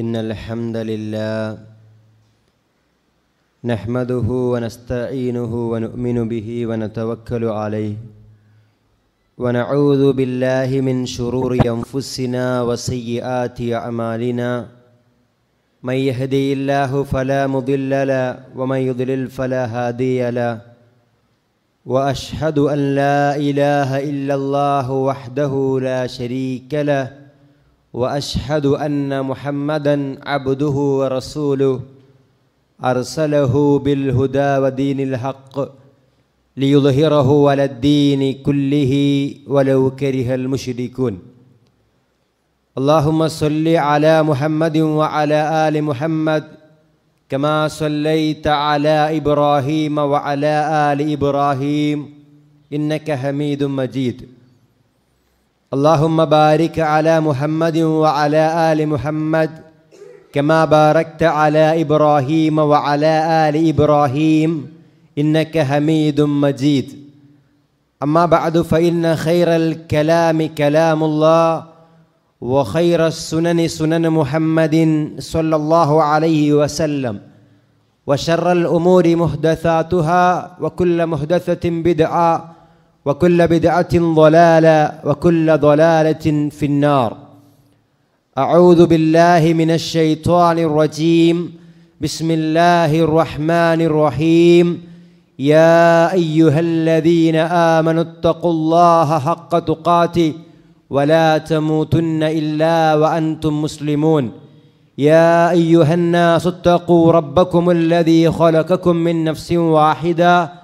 إن الحمد لله نحمده ونستعينه ونؤمن به ونتوكل عليه ونعوذ بالله من شرور أنفسنا وسيئات أعمالنا من يهدي الله فلا مضل له ومن يضلل فلا هادي له وأشهد أن لا إله إلا الله وحده لا شريك له واشهد ان محمدا عبده ورسوله ارسله بالهدى ودين الحق ليظهره على الدين كله ولو كره المشركون اللهم صل على محمد وعلى ال محمد كما صليت على ابراهيم وعلى ال ابراهيم انك حميد مجيد اللهم بارك على محمد وعلى ال محمد كما باركت على ابراهيم وعلى ال ابراهيم انك حميد مجيد اما بعد فان خير الكلام كلام الله وخير السنن سنن محمد صلى الله عليه وسلم وشر الامور محدثاتها وكل محدثه بدعه وكل بدعة ضلالة وكل ضلالة في النار أعوذ بالله من الشيطان الرجيم بسم الله الرحمن الرحيم يا أيها الذين آمنوا اتقوا الله حق تقاته ولا تموتن إلا وأنتم مسلمون يا أيها الناس اتقوا ربكم الذي خلقكم من نفس واحده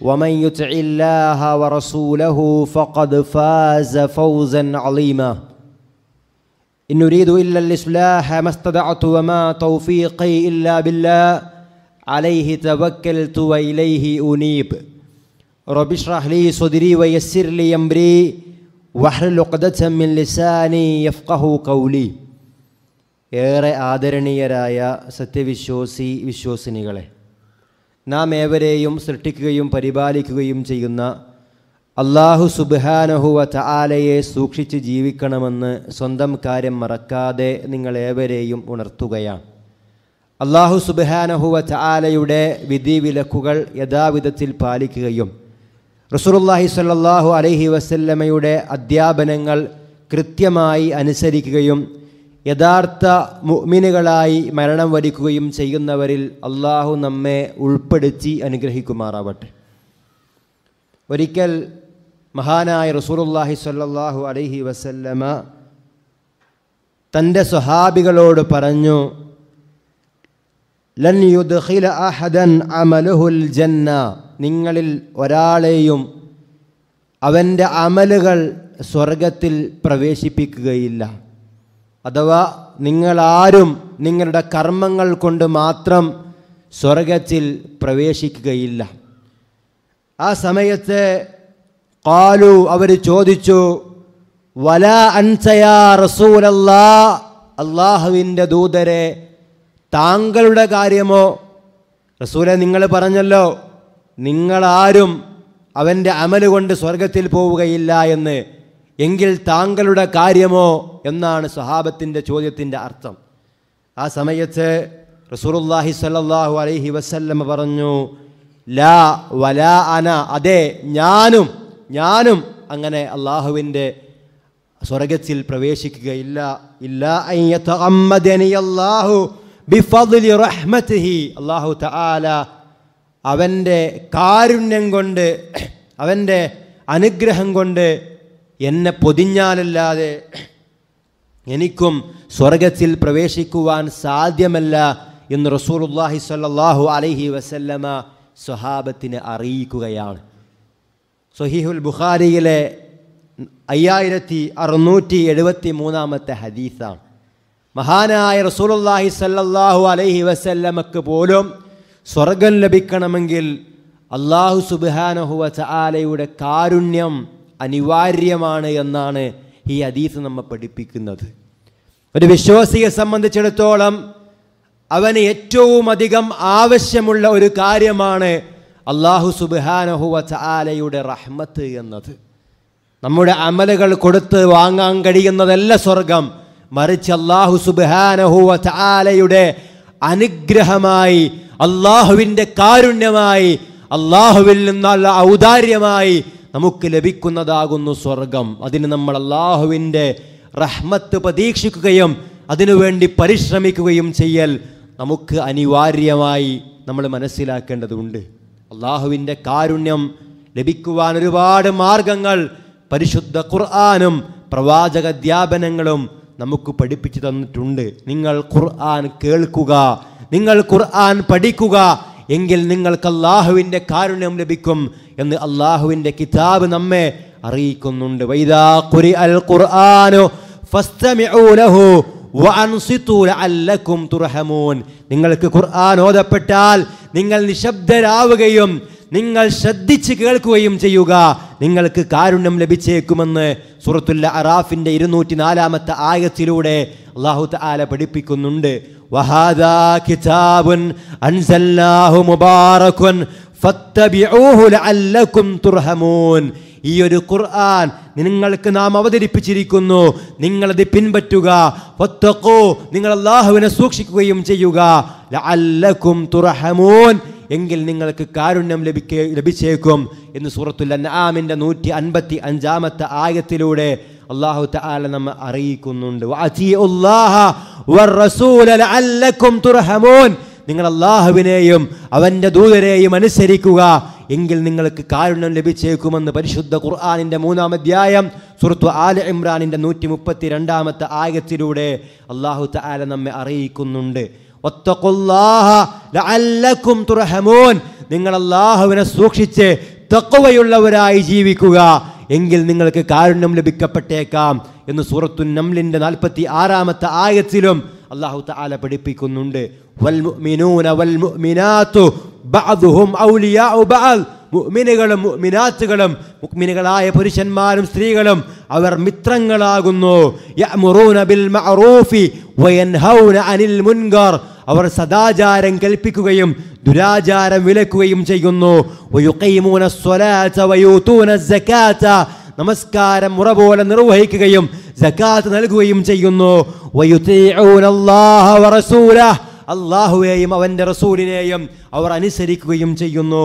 ومن يطع الله ورسوله فقد فاز فوزا عظيما إن نريد إلا الإصلاح ما استدعت وما توفيقي إلا بالله عليه توكلت وإليه أنيب رب اشرح لي صدري ويسر لي أمري واحلل عقدة من لساني يفقه قولي ഏറെ ആദരണീയരായ സത്യവിശ്വാസി വിശ്വാസിനികളെ നാം ഏവരെയും സൃഷ്ടിക്കുകയും പരിപാലിക്കുകയും ചെയ്യുന്ന അള്ളാഹു സുബാനഹുവ ചാലയെ സൂക്ഷിച്ച് ജീവിക്കണമെന്ന് സ്വന്തം കാര്യം മറക്കാതെ നിങ്ങൾ ഏവരെയും ഉണർത്തുകയാണ് അള്ളാഹു സുബാനഹുവ ചാലയുടെ വിധി വിലക്കുകൾ യഥാവിധത്തിൽ പാലിക്കുകയും റസൂലുല്ലാഹി സല്ലാഹു അലഹി വസല്ലമയുടെ അധ്യാപനങ്ങൾ കൃത്യമായി അനുസരിക്കുകയും യഥാർത്ഥ മുഅ്മിനുകളായി മരണം വരിക്കുകയും ചെയ്യുന്നവരിൽ അള്ളാഹു നമ്മെ ഉൾപ്പെടുത്തി അനുഗ്രഹിക്കുമാറാവട്ടെ ഒരിക്കൽ മഹാനായ റസൂലുള്ളാഹി സ്വല്ലല്ലാഹു അലൈഹി വസല്ലമ തൻ്റെ സ്വഹാബികളോട് പറഞ്ഞു ലൻ യുദ്ഖില അഹദൻ അമലുഹുൽ ജന്ന നിങ്ങളിൽ ഒരാളെയും അവൻ്റെ അമലുകൾ സ്വർഗത്തിൽ പ്രവേശിപ്പിക്കുകയില്ല അഥവാ നിങ്ങളാരും നിങ്ങളുടെ കർമ്മങ്ങൾ കൊണ്ട് മാത്രം സ്വർഗത്തിൽ പ്രവേശിക്കുകയില്ല ആ സമയത്ത് കാലു അവർ ചോദിച്ചു വല അൻസയാ റസൂലല്ലാ അള്ളാഹുവിൻ്റെ ദൂതരെ താങ്കളുടെ കാര്യമോ റസൂലെ നിങ്ങൾ പറഞ്ഞല്ലോ നിങ്ങളാരും അവൻ്റെ അമലുകൊണ്ട് സ്വർഗത്തിൽ പോവുകയില്ല എന്ന് എങ്കിൽ താങ്കളുടെ കാര്യമോ എന്നാണ് സ്വഹാബത്തിൻ്റെ ചോദ്യത്തിൻ്റെ അർത്ഥം ആ സമയത്ത് റസൂറുല്ലാഹി സല്ലാഹു അലൈഹി വസല്ലം പറഞ്ഞു ലാ വലാ അന അതെ ഞാനും ഞാനും അങ്ങനെ അള്ളാഹുവിൻ്റെ സ്വർഗത്തിൽ പ്രവേശിക്കുകയില്ല ഇല്ല അള്ളാഹു അള്ളാഹു തആല അവൻ്റെ കാരുണ്യം കൊണ്ട് അവൻ്റെ അനുഗ്രഹം കൊണ്ട് എന്നെ പൊതിഞ്ഞാലല്ലാതെ എനിക്കും സ്വർഗത്തിൽ പ്രവേശിക്കുവാൻ സാധ്യമല്ല എന്ന് അള്ളാഹി സല്ലാഹു അലഹി വസല്ലമ സ്വഹാബത്തിനെ അറിയിക്കുകയാണ് സൊഹീഹുൽ ബുഖാരിയിലെ അയ്യായിരത്തി അറുന്നൂറ്റി എഴുപത്തി മൂന്നാമത്തെ ഹദീസാണ് മഹാനായ അള്ളാഹി സല്ലാഹു അലഹി വസല്ലമക്ക് പോലും സ്വർഗം ലഭിക്കണമെങ്കിൽ അള്ളാഹു സുബാനഹുവ ചാലയുടെ കാരുണ്യം അനിവാര്യമാണ് എന്നാണ് ഈ ഹദീസ് നമ്മെ പഠിപ്പിക്കുന്നത് ഒരു വിശ്വാസിയെ സംബന്ധിച്ചിടത്തോളം അവന് ഏറ്റവും അധികം ആവശ്യമുള്ള ഒരു കാര്യമാണ് അള്ളാഹു സുബാനഹുവ ചാലയുടെ റഹ്മത്ത് എന്നത് നമ്മുടെ അമലുകൾ കൊടുത്ത് വാങ്ങാൻ കഴിയുന്നതല്ല സ്വർഗം മറിച്ച് അള്ളാഹു സുബാനഹുവ ചാലയുടെ അനുഗ്രഹമായി അള്ളാഹുവിൻ്റെ കാരുണ്യമായി അള്ളാഹുവിൽ നിന്നുള്ള ഔദാര്യമായി നമുക്ക് ലഭിക്കുന്നതാകുന്നു സ്വർഗം അതിന് നമ്മൾ അള്ളാഹുവിൻ്റെ റഹ്മത്ത് പ്രതീക്ഷിക്കുകയും അതിനുവേണ്ടി പരിശ്രമിക്കുകയും ചെയ്യൽ നമുക്ക് അനിവാര്യമായി നമ്മൾ മനസ്സിലാക്കേണ്ടതുണ്ട് അള്ളാഹുവിൻ്റെ കാരുണ്യം ലഭിക്കുവാൻ ഒരുപാട് മാർഗങ്ങൾ പരിശുദ്ധ ഖുർആാനും പ്രവാചക അധ്യാപനങ്ങളും നമുക്ക് പഠിപ്പിച്ചു തന്നിട്ടുണ്ട് നിങ്ങൾ ഖുർആൻ കേൾക്കുക നിങ്ങൾ ഖുർആൻ പഠിക്കുക എങ്കിൽ നിങ്ങൾക്ക് അള്ളാഹുവിൻ്റെ കാരുണ്യം ലഭിക്കും എന്ന് അള്ളാഹുവിൻ്റെ കിതാബ് നമ്മെ അറിയിക്കുന്നുണ്ട് വൈദാ ഖുരി അൽ ഖുർആാനു ഫസ്തമിഊലഹു അല്ലക്കും തുറഹമൂൻ നിങ്ങൾക്ക് ഖുർആൻ ഓതപ്പെട്ടാൽ നിങ്ങൾ നിശബ്ദരാവുകയും നിങ്ങൾ ശ്രദ്ധിച്ച് കേൾക്കുകയും ചെയ്യുക നിങ്ങൾക്ക് കാരുണ്യം ലഭിച്ചേക്കുമെന്ന് സുറത്തുല്ല അറാഫിൻ്റെ ഇരുന്നൂറ്റി നാലാമത്തെ ആയത്തിലൂടെ അള്ളാഹു താല പഠിപ്പിക്കുന്നുണ്ട് വഹാദാ കിതാബുൻ അൻസല്ലാഹു മുബാറക്കുൻ തുർഹമൂൻ ഈ ഒരു ഖുർആൻ നിങ്ങൾക്ക് നാം അവതരിപ്പിച്ചിരിക്കുന്നു നിങ്ങളത് പിൻപറ്റുക ഒത്തക്കോ നിങ്ങൾ അള്ളാഹുവിനെ സൂക്ഷിക്കുകയും ചെയ്യുക അല്ലക്കും തുറഹമൂൻ എങ്കിൽ നിങ്ങൾക്ക് കാരുണ്യം ലഭിക്കേ ലഭിച്ചേക്കും എന്ന് സൂറത്തുൽ അൻആമിന്റെ നൂറ്റി അൻപത്തി അഞ്ചാമത്തെ ആയത്തിലൂടെ അള്ളാഹു തആല നമ്മെ അറിയിക്കുന്നുണ്ട് നിങ്ങൾ അള്ളാഹുവിനെയും അവൻ്റെ ദൂതരെയും അനുസരിക്കുക എങ്കിൽ നിങ്ങൾക്ക് കാരുണ്യം ലഭിച്ചേക്കുമെന്ന് പരിശുദ്ധ ഖുർആാനിൻ്റെ മൂന്നാം അധ്യായം സുഹൃത്തു ആല ഇമ്രാനിൻ്റെ നൂറ്റി മുപ്പത്തി രണ്ടാമത്തെ ആയത്തിലൂടെ അള്ളാഹു താല നമ്മെ അറിയിക്കുന്നുണ്ട് നിങ്ങൾ അള്ളാഹുവിനെ സൂക്ഷിച്ച് തക്കവയുള്ളവരായി ജീവിക്കുക എങ്കിൽ നിങ്ങൾക്ക് കാരുണ്യം ലഭിക്കപ്പെട്ടേക്കാം എന്ന് സൂറത്തു നംലിൻ്റെ നാൽപ്പത്തി ആറാമത്തെ ആയത്തിലും അള്ളാഹു താല പഠിപ്പിക്കുന്നുണ്ട് മുഅ്മിനുകളും മുഅ്മിനാത്തുകളും മുഅ്മിനുകളായ പുരുഷന്മാരും സ്ത്രീകളും അവർ മിത്രങ്ങളാകുന്നു യഅ്മുറൂന ബിൽ മഅറൂഫി വയൻഹൗന അനിൽ മുൻകർ അവർ സദാചാരം കൽപ്പിക്കുകയും ദുരാചാരം വിലക്കുകയും ചെയ്യുന്നു വയുഖൈമൂന സ്വലാത്ത വയൂതൂന സക്കാത്ത നമസ്കാരം മുറ പോലെ നിർവഹിക്കുകയും സകാത്ത് നൽകുകയും ചെയ്യുന്നു അള്ളാഹുവേയും അവൻ്റെ റസൂലിനെയും അവർ അനുസരിക്കുകയും ചെയ്യുന്നു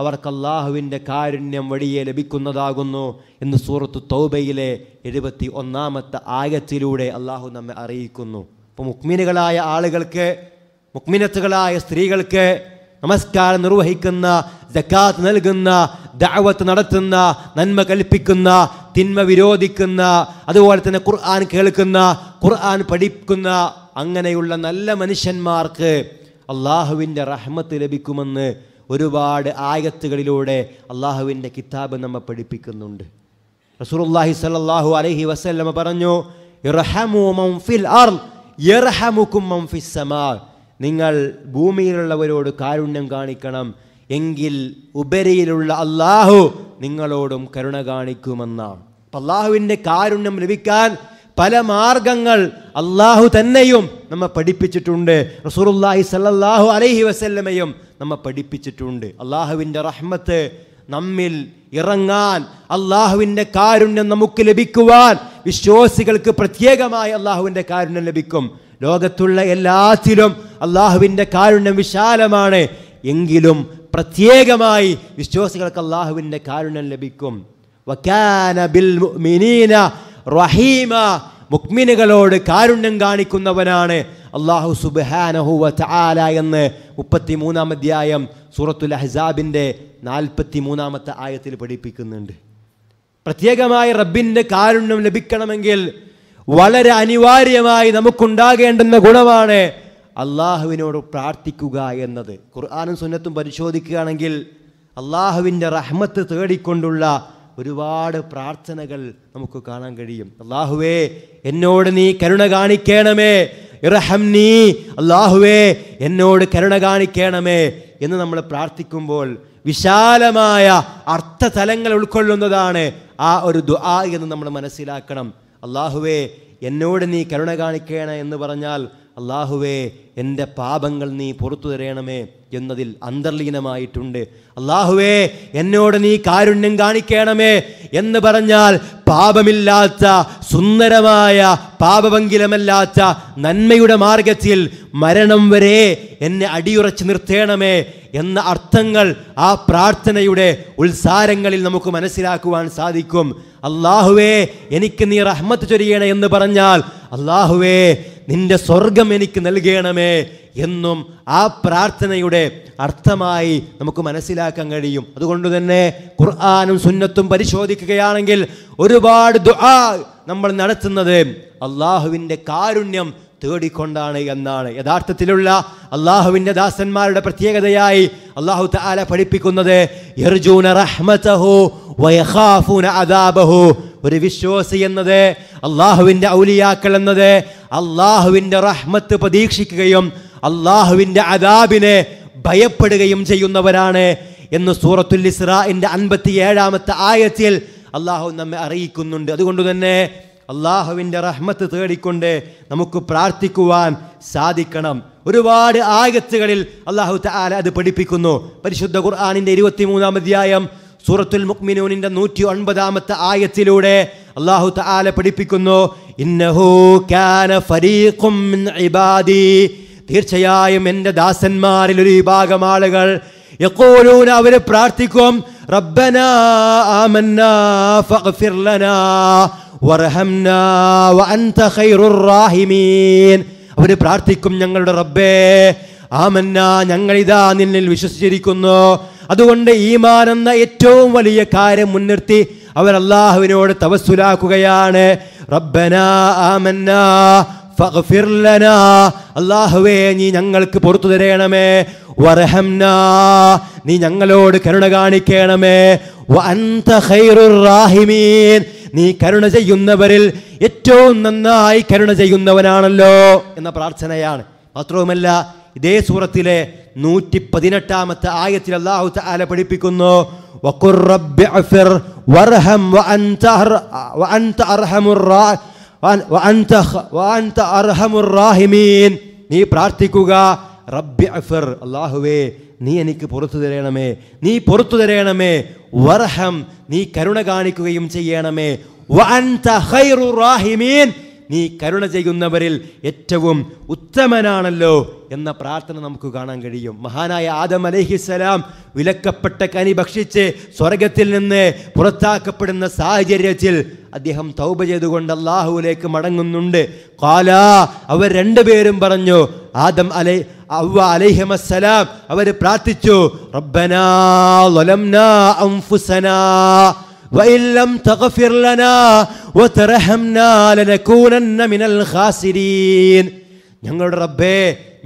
അവർക്ക് അള്ളാഹുവിൻ്റെ കാരുണ്യം വഴിയെ ലഭിക്കുന്നതാകുന്നു എന്ന് സൂറത്ത് തൗബയിലെ എഴുപത്തി ഒന്നാമത്തെ ആയത്തിലൂടെ അള്ളാഹു നമ്മെ അറിയിക്കുന്നു അപ്പോൾ മുക്മിനുകളായ ആളുകൾക്ക് മുക്മിനത്തുകളായ സ്ത്രീകൾക്ക് നമസ്കാരം നിർവഹിക്കുന്ന ജക്കാത്ത് നൽകുന്ന ദാവത്ത് നടത്തുന്ന നന്മ കൽപ്പിക്കുന്ന തിന്മ വിരോധിക്കുന്ന അതുപോലെ തന്നെ ഖുർആൻ കേൾക്കുന്ന ഖുർആൻ പഠിക്കുന്ന അങ്ങനെയുള്ള നല്ല മനുഷ്യന്മാർക്ക് അള്ളാഹുവിൻ്റെ റഹ്മത്ത് ലഭിക്കുമെന്ന് ഒരുപാട് ആയത്തുകളിലൂടെ അള്ളാഹുവിൻ്റെ കിതാബ് നമ്മെ പഠിപ്പിക്കുന്നുണ്ട് റസൂർല്ലാഹി സലാഹു അലഹി വസ്ലമ പറഞ്ഞു നിങ്ങൾ ഭൂമിയിലുള്ളവരോട് കാരുണ്യം കാണിക്കണം എങ്കിൽ ഉപരിയിലുള്ള അള്ളാഹു നിങ്ങളോടും കരുണ കാണിക്കുമെന്നാണ് അള്ളാഹുവിൻ്റെ കാരുണ്യം ലഭിക്കാൻ പല മാർഗങ്ങൾ അള്ളാഹു തന്നെയും നമ്മെ പഠിപ്പിച്ചിട്ടുണ്ട് റസൂറുല്ലാഹി സല്ലാഹു അലൈഹി വസല്ലമയും നമ്മെ പഠിപ്പിച്ചിട്ടുണ്ട് അള്ളാഹുവിൻ്റെ റഹ്മത്ത് നമ്മിൽ ഇറങ്ങാൻ അള്ളാഹുവിൻ്റെ കാരുണ്യം നമുക്ക് ലഭിക്കുവാൻ വിശ്വാസികൾക്ക് പ്രത്യേകമായി അള്ളാഹുവിൻ്റെ കാരുണ്യം ലഭിക്കും ലോകത്തുള്ള എല്ലാത്തിലും അള്ളാഹുവിൻ്റെ കാരുണ്യം വിശാലമാണ് എങ്കിലും പ്രത്യേകമായി വിശ്വാസികൾക്ക് അള്ളാഹുവിൻ്റെ കാരുണ്യം ലഭിക്കും ബിൽ റഹീമ മുക്മിനുകളോട് കാരുണ്യം കാണിക്കുന്നവനാണ് അള്ളാഹു സുബാനഹു ചാല എന്ന് മുപ്പത്തി മൂന്നാം അധ്യായം സൂറത്തുൽ അഹ്സാബിൻ്റെ നാൽപ്പത്തി മൂന്നാമത്തെ ആയത്തിൽ പഠിപ്പിക്കുന്നുണ്ട് പ്രത്യേകമായി റബ്ബിൻ്റെ കാരുണ്യം ലഭിക്കണമെങ്കിൽ വളരെ അനിവാര്യമായി നമുക്കുണ്ടാകേണ്ടുന്ന ഗുണമാണ് അള്ളാഹുവിനോട് പ്രാർത്ഥിക്കുക എന്നത് ഖുർആാനും സുന്നത്തും പരിശോധിക്കുകയാണെങ്കിൽ അള്ളാഹുവിൻ്റെ റഹ്മത്ത് തേടിക്കൊണ്ടുള്ള ഒരുപാട് പ്രാർത്ഥനകൾ നമുക്ക് കാണാൻ കഴിയും അള്ളാഹുവേ എന്നോട് നീ കരുണ കാണിക്കണമേ ഇറഹം നീ അള്ളാഹുവേ എന്നോട് കരുണ കാണിക്കണമേ എന്ന് നമ്മൾ പ്രാർത്ഥിക്കുമ്പോൾ വിശാലമായ അർത്ഥതലങ്ങൾ ഉൾക്കൊള്ളുന്നതാണ് ആ ഒരു ദുആ എന്ന് നമ്മൾ മനസ്സിലാക്കണം അള്ളാഹുവേ എന്നോട് നീ കരുണ കാണിക്കണ എന്ന് പറഞ്ഞാൽ അള്ളാഹുവേ എൻ്റെ പാപങ്ങൾ നീ പുറത്തു തരയണമേ എന്നതിൽ അന്തർലീനമായിട്ടുണ്ട് അള്ളാഹുവേ എന്നോട് നീ കാരുണ്യം കാണിക്കണമേ എന്ന് പറഞ്ഞാൽ പാപമില്ലാത്ത സുന്ദരമായ പാപമെങ്കിലുമല്ലാത്ത നന്മയുടെ മാർഗത്തിൽ മരണം വരെ എന്നെ അടിയുറച്ചു നിർത്തേണമേ എന്ന അർത്ഥങ്ങൾ ആ പ്രാർത്ഥനയുടെ ഉത്സാരങ്ങളിൽ നമുക്ക് മനസ്സിലാക്കുവാൻ സാധിക്കും അള്ളാഹുവേ എനിക്ക് നീ റഹ്മത്ത് ചൊരിയണേ എന്ന് പറഞ്ഞാൽ അള്ളാഹുവേ നിന്റെ സ്വർഗം എനിക്ക് നൽകണമേ എന്നും ആ പ്രാർത്ഥനയുടെ അർത്ഥമായി നമുക്ക് മനസ്സിലാക്കാൻ കഴിയും അതുകൊണ്ട് തന്നെ ഖുർആാനും സുന്നത്തും പരിശോധിക്കുകയാണെങ്കിൽ ഒരുപാട് ദുആ നമ്മൾ നടത്തുന്നത് അള്ളാഹുവിൻ്റെ കാരുണ്യം തേടിക്കൊണ്ടാണ് എന്നാണ് യഥാർത്ഥത്തിലുള്ള അള്ളാഹുവിൻ്റെ ദാസന്മാരുടെ പ്രത്യേകതയായി അള്ളാഹു താല പഠിപ്പിക്കുന്നത് ഒരു വിശ്വാസി എന്നത് അള്ളാഹുവിൻ്റെ ഔലിയാക്കൾ എന്നത് അള്ളാഹുവിൻ്റെ റഹ്മത്ത് പ്രതീക്ഷിക്കുകയും അള്ളാഹുവിൻ്റെ അദാബിനെ ഭയപ്പെടുകയും ചെയ്യുന്നവരാണ് എന്ന് സൂറത്തുൽ എൻ്റെ അൻപത്തി ഏഴാമത്തെ ആയത്തിൽ അള്ളാഹു നമ്മെ അറിയിക്കുന്നുണ്ട് അതുകൊണ്ട് തന്നെ അള്ളാഹുവിൻ്റെ റഹ്മത്ത് തേടിക്കൊണ്ട് നമുക്ക് പ്രാർത്ഥിക്കുവാൻ സാധിക്കണം ഒരുപാട് ആയത്തുകളിൽ അള്ളാഹു താല അത് പഠിപ്പിക്കുന്നു പരിശുദ്ധ ഖുർആാനിൻ്റെ ഇരുപത്തിമൂന്നാം അധ്യായം സൂറത്തുൽ മുക്മിനൂനിൻ്റെ നൂറ്റി ഒൻപതാമത്തെ ആയത്തിലൂടെ അള്ളാഹു താല പഠിപ്പിക്കുന്നു ഇന്നഹു കാന ഇബാദി തീർച്ചയായും എൻ്റെ ദാസന്മാരിൽ ഒരു വിഭാഗം ആളുകൾ യക്കോലൂന അവരെ പ്രാർത്ഥിക്കും റബ്ബന ആമന്ന ഫഗ്ഫിർ ലനാ വറഹംന വഅൻത ഖൈറുർ റാഹിമീൻ അവർ പ്രാർത്ഥിക്കും ഞങ്ങളുടെ റബ്ബേ ആമന്ന ഇതാ നിന്നിൽ വിശ്വസിച്ചിരിക്കുന്നു അതുകൊണ്ട് ഈമാൻ എന്ന ഏറ്റവും വലിയ കാര്യം മുൻനിർത്തി അവർ അള്ളാഹുവിനോട് തവസ്സുലാക്കുകയാണ് റബ്ബന ആമന്ന അള്ളാഹുവേ നീ ഞങ്ങൾക്ക് പുറത്തു തരയണമേ വറഹംന നീ ഞങ്ങളോട് കരുണ കാണിക്കണമേ റാഹിമീൻ നീ കരുണ ചെയ്യുന്നവരിൽ ഏറ്റവും നന്നായി കരുണ ചെയ്യുന്നവനാണല്ലോ എന്ന പ്രാർത്ഥനയാണ് മാത്രവുമല്ല ഇതേ സൂറത്തിലെ നൂറ്റി പതിനെട്ടാമത്തെ ആയത്തിൽ അള്ളാഹു ആല പഠിപ്പിക്കുന്നു വഖുർ റബ്ബി അഫിർ വർഹം വഅൻത അർഹമുർ നീ പ്രാർത്ഥിക്കുക റബ്ബി അഫർ അള്ളാഹുവേ നീ എനിക്ക് പുറത്തു തരണമേ നീ പുറത്തു തരണമേ വർഹം നീ കരുണ കാണിക്കുകയും ചെയ്യണമേ വ അൻത ഖൈറു റാഹിമീൻ നീ കരുണ ചെയ്യുന്നവരിൽ ഏറ്റവും ഉത്തമനാണല്ലോ എന്ന പ്രാർത്ഥന നമുക്ക് കാണാൻ കഴിയും മഹാനായ ആദം അലഹിസലാം വിലക്കപ്പെട്ട കനി ഭക്ഷിച്ച് സ്വർഗത്തിൽ നിന്ന് പുറത്താക്കപ്പെടുന്ന സാഹചര്യത്തിൽ അദ്ദേഹം തൗബ ചെയ്തുകൊണ്ട് അള്ളാഹുവിലേക്ക് മടങ്ങുന്നുണ്ട് കാലാ അവർ രണ്ടുപേരും പറഞ്ഞു ആദം അലൈ അവ അലൈഹമസലാം അവർ പ്രാർത്ഥിച്ചു റബ്ബനാ وإن لم تغفر لنا وترحمنا لنكونن من الخاسرين ഞങ്ങളുടെ റബ്ബേ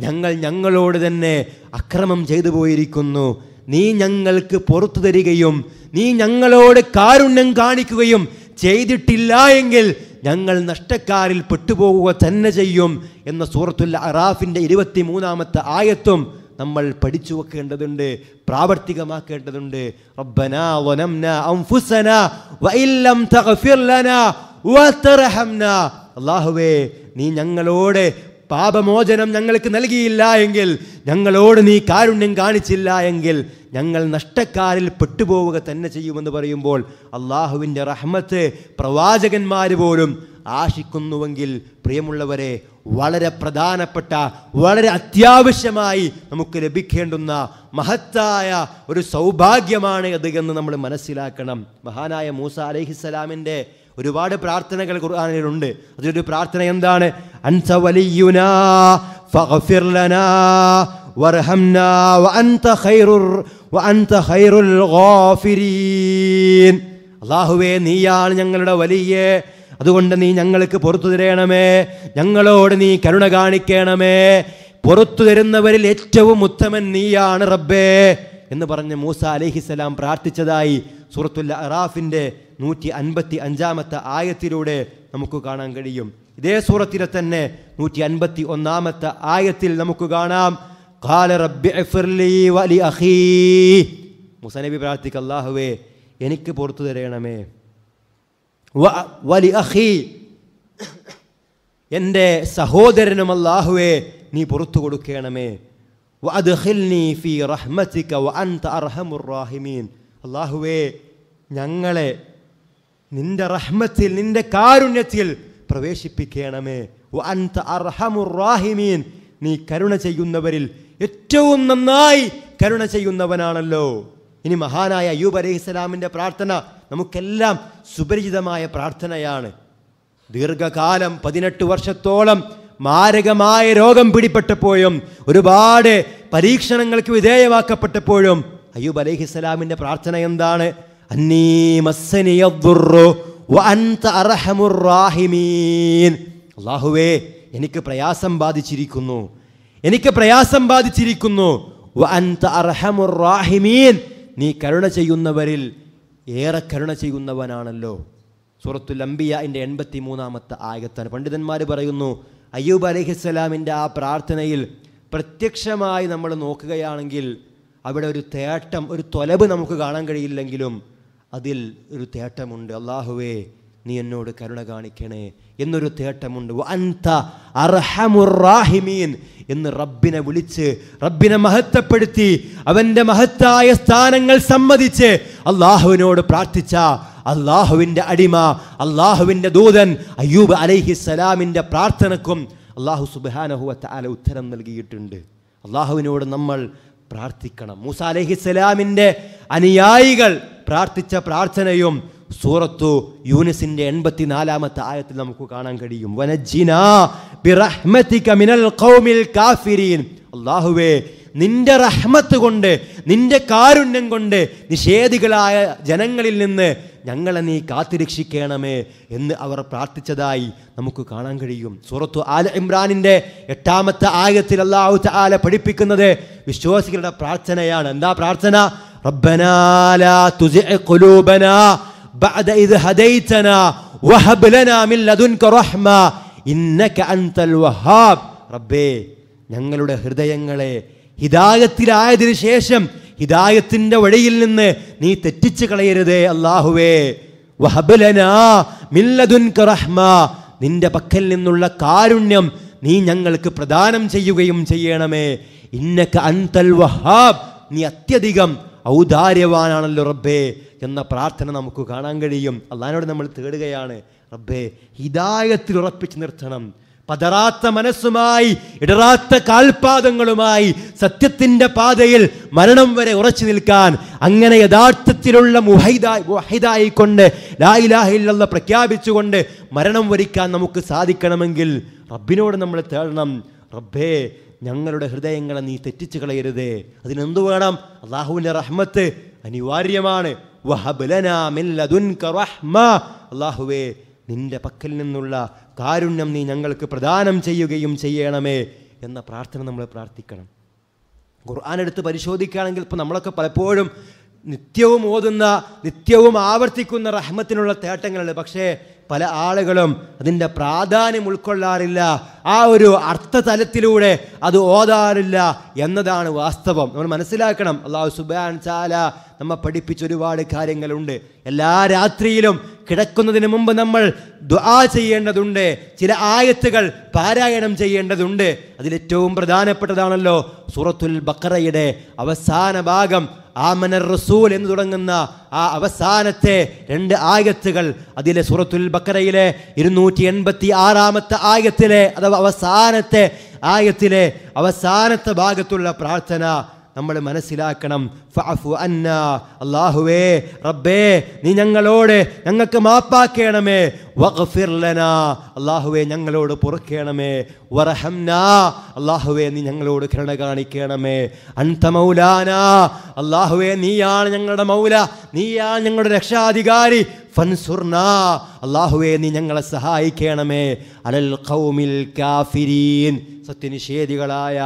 ഞങ്ങൾ ഞങ്ങളോട് തന്നെ അക്രമം ചെയ്തു പോയിരിക്കുന്നു നീ ഞങ്ങൾക്ക് പുറത്തു തരികയും നീ ഞങ്ങളോട് കാരുണ്യം കാണിക്കുകയും ചെയ്തിട്ടില്ല എങ്കിൽ ഞങ്ങൾ നഷ്ടക്കാരിൽ പെട്ടുപോകുക തന്നെ ചെയ്യും എന്ന സൂറത്തുൽ അറാഫിൻ്റെ ഇരുപത്തി മൂന്നാമത്തെ ആയത്തും നമ്മൾ പഠിച്ചു വെക്കേണ്ടതുണ്ട് പ്രാവർത്തികമാക്കേണ്ടതുണ്ട് അള്ളാഹുവേ തഗ്ഫിർ ലനാ അല്ലാഹുവേ നീ ഞങ്ങളോട് പാപമോചനം ഞങ്ങൾക്ക് നൽകിയില്ല എങ്കിൽ ഞങ്ങളോട് നീ കാരുണ്യം കാണിച്ചില്ല എങ്കിൽ ഞങ്ങൾ നഷ്ടക്കാരിൽ പെട്ടുപോവുക തന്നെ ചെയ്യുമെന്ന് പറയുമ്പോൾ അള്ളാഹുവിൻ്റെ റഹ്മത്ത് പ്രവാചകന്മാർ പോലും ആശിക്കുന്നുവെങ്കിൽ പ്രിയമുള്ളവരെ വളരെ പ്രധാനപ്പെട്ട വളരെ അത്യാവശ്യമായി നമുക്ക് ലഭിക്കേണ്ടുന്ന മഹത്തായ ഒരു സൗഭാഗ്യമാണ് അത് എന്ന് നമ്മൾ മനസ്സിലാക്കണം മഹാനായ മൂസ അലഹിസ്സലാമിൻ്റെ ഒരുപാട് പ്രാർത്ഥനകൾ ഖുർആാനിലുണ്ട് അതിലൊരു പ്രാർത്ഥന എന്താണ് അള്ളാഹുവേ വലിയുനാ ഖൈറുൽ ഗാഫിരീൻ അല്ലാഹുവേ നീയാണ് ഞങ്ങളുടെ വലിയ അതുകൊണ്ട് നീ ഞങ്ങൾക്ക് പുറത്തു തരണമേ ഞങ്ങളോട് നീ കരുണ കാണിക്കണമേ പുറത്തു തരുന്നവരിൽ ഏറ്റവും ഉത്തമൻ നീയാണ് റബ്ബേ എന്ന് പറഞ്ഞ് മൂസ അലഹിസലാം പ്രാർത്ഥിച്ചതായി സുഹൃത്തുല്ല അറാഫിൻ്റെ നൂറ്റി അൻപത്തി അഞ്ചാമത്തെ ആയത്തിലൂടെ നമുക്ക് കാണാൻ കഴിയും ഇതേ സൂറത്തിലെ തന്നെ നൂറ്റി അൻപത്തി ഒന്നാമത്തെ ആയത്തിൽ നമുക്ക് കാണാം കാല റബ്ബി അഹീ മുസനബി പ്രാർത്ഥിക്കല്ലാഹുവേ എനിക്ക് പുറത്തു തരണമേ വലി അഹി എൻ്റെ സഹോദരനും അല്ലാഹുവേ നീ പുറത്തു കൊടുക്കണമേ ഫീ അള്ളാഹുവേ ഞങ്ങളെ നിന്റെ റഹ്മത്തിൽ നിന്റെ കാരുണ്യത്തിൽ പ്രവേശിപ്പിക്കണമേ അർഹമുറാഹിമീൻ നീ കരുണ ചെയ്യുന്നവരിൽ ഏറ്റവും നന്നായി കരുണ ചെയ്യുന്നവനാണല്ലോ ഇനി മഹാനായ അയ്യൂബ് സ്വലാമിൻ്റെ പ്രാർത്ഥന നമുക്കെല്ലാം സുപരിചിതമായ പ്രാർത്ഥനയാണ് ദീർഘകാലം പതിനെട്ട് വർഷത്തോളം മാരകമായ രോഗം പിടിപ്പെട്ടപ്പോഴും ഒരുപാട് പരീക്ഷണങ്ങൾക്ക് വിധേയമാക്കപ്പെട്ടപ്പോഴും അയ്യൂബ് അലഹിസ്സലാമിൻ്റെ പ്രാർത്ഥന എന്താണ് അള്ളാഹുവേ എനിക്ക് പ്രയാസം ബാധിച്ചിരിക്കുന്നു എനിക്ക് പ്രയാസം ബാധിച്ചിരിക്കുന്നു നീ കരുണ ചെയ്യുന്നവരിൽ ഏറെ കരുണ ചെയ്യുന്നവനാണല്ലോ സൂറത്തുൽ എൻ്റെ എൺപത്തി മൂന്നാമത്തെ ആയത്താണ് പണ്ഡിതന്മാർ പറയുന്നു അയ്യൂബ് അലഹിസ്സലാമിൻ്റെ ആ പ്രാർത്ഥനയിൽ പ്രത്യക്ഷമായി നമ്മൾ നോക്കുകയാണെങ്കിൽ അവിടെ ഒരു തേട്ടം ഒരു തൊലബ് നമുക്ക് കാണാൻ കഴിയില്ലെങ്കിലും അതിൽ ഒരു തേട്ടമുണ്ട് അള്ളാഹുവേ നീ എന്നോട് കരുണ കാണിക്കണേ എന്നൊരു തേട്ടമുണ്ട് അൻത അർഹമുറാഹിമീൻ എന്ന് റബ്ബിനെ വിളിച്ച് റബ്ബിനെ മഹത്വപ്പെടുത്തി അവൻ്റെ മഹത്തായ സ്ഥാനങ്ങൾ സമ്മതിച്ച് അള്ളാഹുവിനോട് പ്രാർത്ഥിച്ച അള്ളാഹുവിൻ്റെ അടിമ അള്ളാഹുവിൻ്റെ ദൂതൻ അയ്യൂബ് അലൈഹിസ്സലാമിൻ്റെ പ്രാർത്ഥനക്കും അള്ളാഹു സുബാനഹുവത്ത അല ഉത്തരം നൽകിയിട്ടുണ്ട് അള്ളാഹുവിനോട് നമ്മൾ പ്രാർത്ഥിക്കണം മൂസ അലഹിസ്സലാമിൻ്റെ അനുയായികൾ പ്രാർത്ഥിച്ച പ്രാർത്ഥനയും സൂറത്തു യൂനിസിന്റെ എൺപത്തിനാലാമത്തെ ആയത്തിൽ നമുക്ക് കാണാൻ കഴിയും വനജിന ബിറഹ്മതിക മിനൽ ഖൗമിൽ കാഫിരീൻ അള്ളാഹുവേ നിന്റെ റഹ്മത്ത് കൊണ്ട് നിന്റെ കാരുണ്യം കൊണ്ട് നിഷേധികളായ ജനങ്ങളിൽ നിന്ന് ഞങ്ങളെ നീ കാത്തിരക്ഷിക്കണമേ എന്ന് അവർ പ്രാർത്ഥിച്ചതായി നമുക്ക് കാണാൻ കഴിയും സൂറത്തു ആല ഇമ്രാനിൻ്റെ എട്ടാമത്തെ ആയത്തിൽ അള്ളാഹു ആല പഠിപ്പിക്കുന്നത് വിശ്വാസികളുടെ പ്രാർത്ഥനയാണ് എന്താ പ്രാർത്ഥന റബ്ബേ ഞങ്ങളുടെ ഹൃദയങ്ങളെ ഹിതായത്തിലായതിനു ശേഷം ഹിതായത്തിന്റെ വഴിയിൽ നിന്ന് നീ തെറ്റിച്ചു കളയരുതേ അള്ളാഹുവേ റഹ്മ നിന്റെ പക്കൽ നിന്നുള്ള കാരുണ്യം നീ ഞങ്ങൾക്ക് പ്രദാനം ചെയ്യുകയും ചെയ്യണമേ ഇന്നക്ക് അന്തൽ വഹാബ് നീ അത്യധികം ഔദാര്യവാനാണല്ലോ റബ്ബേ എന്ന പ്രാർത്ഥന നമുക്ക് കാണാൻ കഴിയും അള്ളഹാനോട് നമ്മൾ തേടുകയാണ് റബ്ബേ ഹിദായത്തിൽ ഉറപ്പിച്ചു നിർത്തണം പതറാത്ത മനസ്സുമായി ഇടറാത്ത കാൽപാദങ്ങളുമായി സത്യത്തിൻ്റെ പാതയിൽ മരണം വരെ ഉറച്ചു നിൽക്കാൻ അങ്ങനെ യഥാർത്ഥത്തിലുള്ള മുഹൈദായിക്കൊണ്ട് ലായിലാഹില്ല പ്രഖ്യാപിച്ചുകൊണ്ട് മരണം വരിക്കാൻ നമുക്ക് സാധിക്കണമെങ്കിൽ റബ്ബിനോട് നമ്മൾ തേടണം റബ്ബേ ഞങ്ങളുടെ ഹൃദയങ്ങളെ നീ തെറ്റിച്ചു കളയരുത് അതിനെന്തു വേണം അള്ളാഹുവിൻ്റെ റഹ്മത്ത് അനിവാര്യമാണ് വഹബലന റഹ്മ അള്ളാഹുവേ നിന്റെ പക്കൽ നിന്നുള്ള കാരുണ്യം നീ ഞങ്ങൾക്ക് പ്രദാനം ചെയ്യുകയും ചെയ്യണമേ എന്ന പ്രാർത്ഥന നമ്മൾ പ്രാർത്ഥിക്കണം ഖുർആൻ എടുത്ത് പരിശോധിക്കുകയാണെങ്കിൽ ഇപ്പോൾ നമ്മളൊക്കെ പലപ്പോഴും നിത്യവും ഓതുന്ന നിത്യവും ആവർത്തിക്കുന്ന റഹ്മത്തിനുള്ള തേട്ടങ്ങളുണ്ട് പക്ഷേ പല ആളുകളും അതിൻ്റെ പ്രാധാന്യം ഉൾക്കൊള്ളാറില്ല ആ ഒരു അർത്ഥതലത്തിലൂടെ അത് ഓതാറില്ല എന്നതാണ് വാസ്തവം നമ്മൾ മനസ്സിലാക്കണം അള്ളാഹു സുബാൻ ചാല നമ്മെ പഠിപ്പിച്ച ഒരുപാട് കാര്യങ്ങളുണ്ട് എല്ലാ രാത്രിയിലും കിടക്കുന്നതിന് മുമ്പ് നമ്മൾ ദുആ ചെയ്യേണ്ടതുണ്ട് ചില ആയത്തുകൾ പാരായണം ചെയ്യേണ്ടതുണ്ട് അതിലേറ്റവും പ്രധാനപ്പെട്ടതാണല്ലോ സൂറത്തുൽ ബക്കറയുടെ അവസാന ഭാഗം ആമനർ റസൂൽ എന്ന് തുടങ്ങുന്ന ആ അവസാനത്തെ രണ്ട് ആയത്തുകൾ അതിലെ സൂറത്തുൽ ബക്കറയിലെ ഇരുന്നൂറ്റി എൺപത്തി ആറാമത്തെ ആയത്തിലെ അഥവാ അവസാനത്തെ ആയത്തിലെ അവസാനത്തെ ഭാഗത്തുള്ള പ്രാർത്ഥന നമ്മൾ മനസ്സിലാക്കണം ഫഅഫു അന്ന അള്ളാഹുവേ റബ്ബേ നീ ഞങ്ങളോട് ഞങ്ങൾക്ക് മാപ്പാക്കണമേ വഖഫിർലന അള്ളാഹുവേ ഞങ്ങളോട് പൊറുക്കണമേ വറഹംന അള്ളാഹുവേ നീ ഞങ്ങളോട് കരുണ കാണിക്കണമേ അന്ത മൗലാന അള്ളാഹുവേ നീയാണ് ഞങ്ങളുടെ മൗല നീയാണ് ഞങ്ങളുടെ രക്ഷാധികാരി ഫൻസുർന അള്ളാഹുവേ നീ ഞങ്ങളെ സഹായിക്കണമേ അലൽ ഖൗമിൽ കാഫിരീൻ സത്യനിഷേധികളായ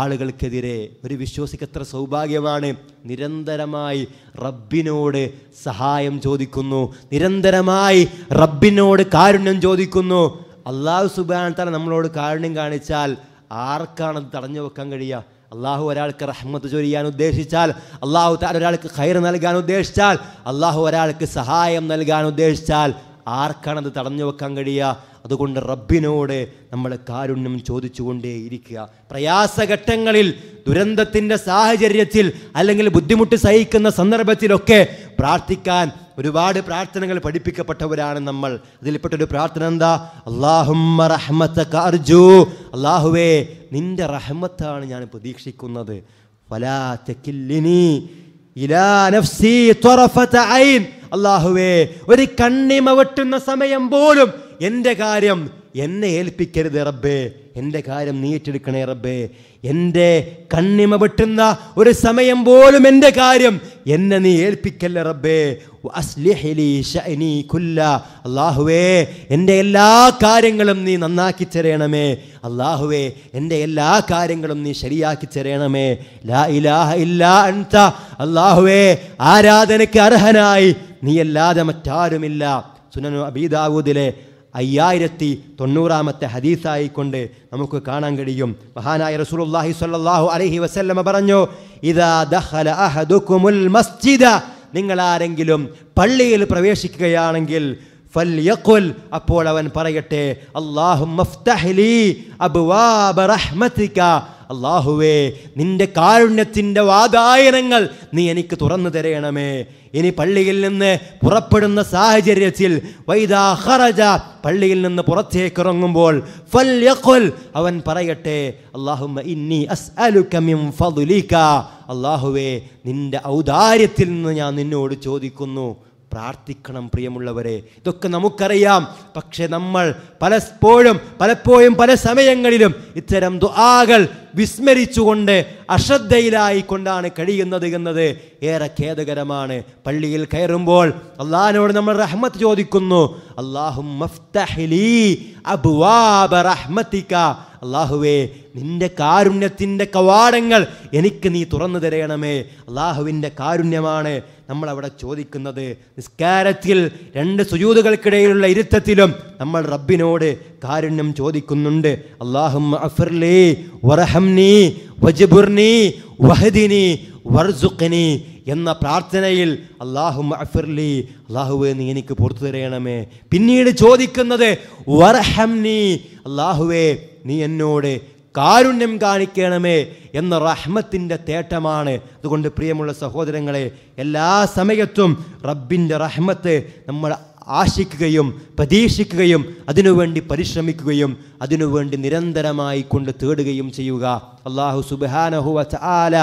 ആളുകൾക്കെതിരെ ഒരു വിശ്വസിക്ക് എത്ര സൗഭാഗ്യമാണ് നിരന്തരമായി റബ്ബിനോട് സഹായം ചോദിക്കുന്നു നിരന്തരമായി റബ്ബിനോട് കാരുണ്യം ചോദിക്കുന്നു അള്ളാഹു സുബാൻ തല നമ്മളോട് കാരുണ്യം കാണിച്ചാൽ ആർക്കാണത് തടഞ്ഞു വെക്കാൻ കഴിയുക അള്ളാഹു ഒരാൾക്ക് റഹ്മത്ത് ചൊരിയാൻ ഉദ്ദേശിച്ചാൽ അള്ളാഹു താൻ ഒരാൾക്ക് ഖൈർ നൽകാൻ ഉദ്ദേശിച്ചാൽ അള്ളാഹു ഒരാൾക്ക് സഹായം നൽകാൻ ഉദ്ദേശിച്ചാൽ ആർക്കാണത് തടഞ്ഞു വെക്കാൻ കഴിയുക അതുകൊണ്ട് റബ്ബിനോട് നമ്മൾ കാരുണ്യം ചോദിച്ചുകൊണ്ടേയിരിക്കുക പ്രയാസഘട്ടങ്ങളിൽ ദുരന്തത്തിൻ്റെ സാഹചര്യത്തിൽ അല്ലെങ്കിൽ ബുദ്ധിമുട്ട് സഹിക്കുന്ന സന്ദർഭത്തിലൊക്കെ പ്രാർത്ഥിക്കാൻ ഒരുപാട് പ്രാർത്ഥനകൾ പഠിപ്പിക്കപ്പെട്ടവരാണ് നമ്മൾ അതിൽപ്പെട്ടൊരു പ്രാർത്ഥന എന്താ അള്ളാഹുമ്മ റഹ്മത്തക്ക അർജു അള്ളാഹുവേ നിന്റെ റഹ്മത്താണ് ഞാൻ പ്രതീക്ഷിക്കുന്നത് ഫലാ ഇലാ നഫ്സി അള്ളാഹുവേ ഒരു കണ്ണിമവട്ടുന്ന സമയം പോലും എൻ്റെ കാര്യം എന്നെ ഏൽപ്പിക്കരുത് റബ്ബേ എൻ്റെ കാര്യം നീ ഏറ്റെടുക്കണേ റബ്ബേ എൻ്റെ കണ്ണിമ വെട്ടുന്ന ഒരു സമയം പോലും എൻ്റെ കാര്യം എന്നെ നീ ഏൽപ്പിക്കല്ല റബ്ബേ അള്ളാഹുവേ എൻ്റെ എല്ലാ കാര്യങ്ങളും നീ നന്നാക്കി തരണമേ അള്ളാഹുവേ എൻ്റെ എല്ലാ കാര്യങ്ങളും നീ ശരിയാക്കി തരണമേ ലാ ഇലാഹ ഇല്ലാ അൻത അള്ളാഹുവേ ആരാധനയ്ക്ക് അർഹനായി നീ അല്ലാതെ മറ്റാരുമില്ല സുനനു അബീദാവൂദിലെ അയ്യായിരത്തി തൊണ്ണൂറാമത്തെ ഹദീസായിക്കൊണ്ട് നമുക്ക് കാണാൻ കഴിയും മഹാനായ റസൂലുള്ളാഹി സ്വല്ലല്ലാഹു അലൈഹി വസല്ലമ പറഞ്ഞു ഇദാ ദഖല അഹദുകുമുൽ മസ്ജിദ നിങ്ങളാരെങ്കിലും പള്ളിയിൽ പ്രവേശിക്കുകയാണെങ്കിൽ അപ്പോൾ അവൻ പറയട്ടെ അള്ളാഹുവേ നിന്റെ കാരുണ്യത്തിൻ്റെ വാതായനങ്ങൾ നീ എനിക്ക് തുറന്നു തരയണമേ ഇനി പള്ളിയിൽ നിന്ന് പുറപ്പെടുന്ന സാഹചര്യത്തിൽ വൈദാ പള്ളിയിൽ നിന്ന് പുറത്തേക്ക് ഇറങ്ങുമ്പോൾ അവൻ പറയട്ടെ അള്ളാഹുവേ നിന്റെ ഔദാര്യത്തിൽ നിന്ന് ഞാൻ നിന്നോട് ചോദിക്കുന്നു പ്രാർത്ഥിക്കണം പ്രിയമുള്ളവരെ ഇതൊക്കെ നമുക്കറിയാം പക്ഷെ നമ്മൾ പലപ്പോഴും പലപ്പോഴും പല സമയങ്ങളിലും ഇത്തരം ദുആകൾ വിസ്മരിച്ചുകൊണ്ട് അശ്രദ്ധയിലായിക്കൊണ്ടാണ് കഴിയുന്നത് എന്നത് ഏറെ ഖേദകരമാണ് പള്ളിയിൽ കയറുമ്പോൾ അള്ളാഹിനോട് നമ്മൾ റഹ്മത്ത് ചോദിക്കുന്നു അള്ളാഹും അള്ളാഹുവേ നിന്റെ കാരുണ്യത്തിൻ്റെ കവാടങ്ങൾ എനിക്ക് നീ തുറന്നു തരയണമേ അള്ളാഹുവിൻ്റെ കാരുണ്യമാണ് നമ്മളവിടെ ചോദിക്കുന്നത് നിസ്കാരത്തിൽ രണ്ട് സുജൂതുകൾക്കിടയിലുള്ള ഇരുത്തത്തിലും നമ്മൾ റബ്ബിനോട് കാരുണ്യം ചോദിക്കുന്നുണ്ട് അള്ളാഹു അഫർലേ അംനി വജബുർനി വഹദിനി വർസുഖനി എന്ന പ്രാർത്ഥനയിൽ അള്ളാഹു അഫിർലി അള്ളാഹുവെ നീ എനിക്ക് പുറത്തു തരയണമേ പിന്നീട് ചോദിക്കുന്നത് വർഹംനി അള്ളാഹുവെ നീ എന്നോട് കാരുണ്യം കാണിക്കണമേ എന്ന റഹ്മത്തിൻ്റെ തേട്ടമാണ് അതുകൊണ്ട് പ്രിയമുള്ള സഹോദരങ്ങളെ എല്ലാ സമയത്തും റബ്ബിൻ്റെ റഹ്മത്ത് നമ്മൾ ആശിക്കുകയും പ്രതീക്ഷിക്കുകയും അതിനുവേണ്ടി പരിശ്രമിക്കുകയും അതിനുവേണ്ടി നിരന്തരമായി കൊണ്ട് തേടുകയും ചെയ്യുക അള്ളാഹു സുബാനഹുവ ചാല